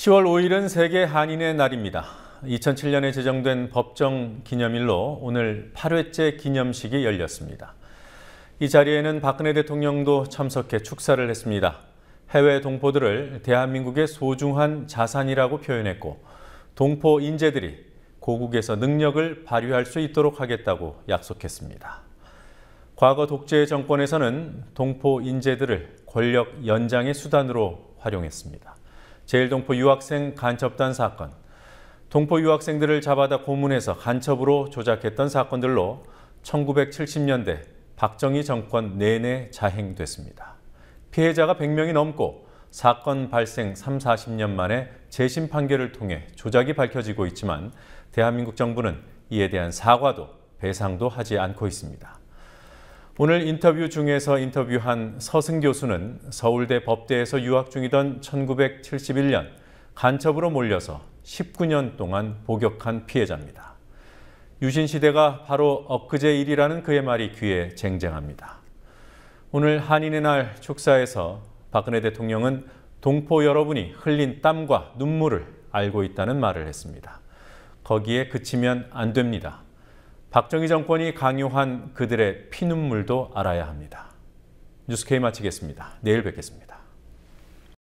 10월 5일은 세계 한인의 날입니다. 2007년에 제정된 법정 기념일로 오늘 8회째 기념식이 열렸습니다. 이 자리에는 박근혜 대통령도 참석해 축사를 했습니다. 해외 동포들을 대한민국의 소중한 자산이라고 표현했고 동포 인재들이 고국에서 능력을 발휘할 수 있도록 하겠다고 약속했습니다. 과거 독재 정권에서는 동포 인재들을 권력 연장의 수단으로 활용했습니다. 제일동포 유학생 간첩단 사건, 동포 유학생들을 잡아다 고문해서 간첩으로 조작했던 사건들로 1970년대 박정희 정권 내내 자행됐습니다. 피해자가 100명이 넘고 사건 발생 3, 40년 만에 재심 판결을 통해 조작이 밝혀지고 있지만 대한민국 정부는 이에 대한 사과도 배상도 하지 않고 있습니다. 오늘 인터뷰 중에서 인터뷰한 서승 교수는 서울대 법대에서 유학 중이던 1971년 간첩으로 몰려서 19년 동안 복역한 피해자입니다. 유신시대가 바로 엊그제 일이라는 그의 말이 귀에 쟁쟁합니다. 오늘 한인의 날 축사에서 박근혜 대통령은 동포 여러분이 흘린 땀과 눈물을 알고 있다는 말을 했습니다. 거기에 그치면 안 됩니다. 박정희 정권이 강요한 그들의 피눈물도 알아야 합니다. 뉴스 K 마치겠습니다. 내일 뵙겠습니다.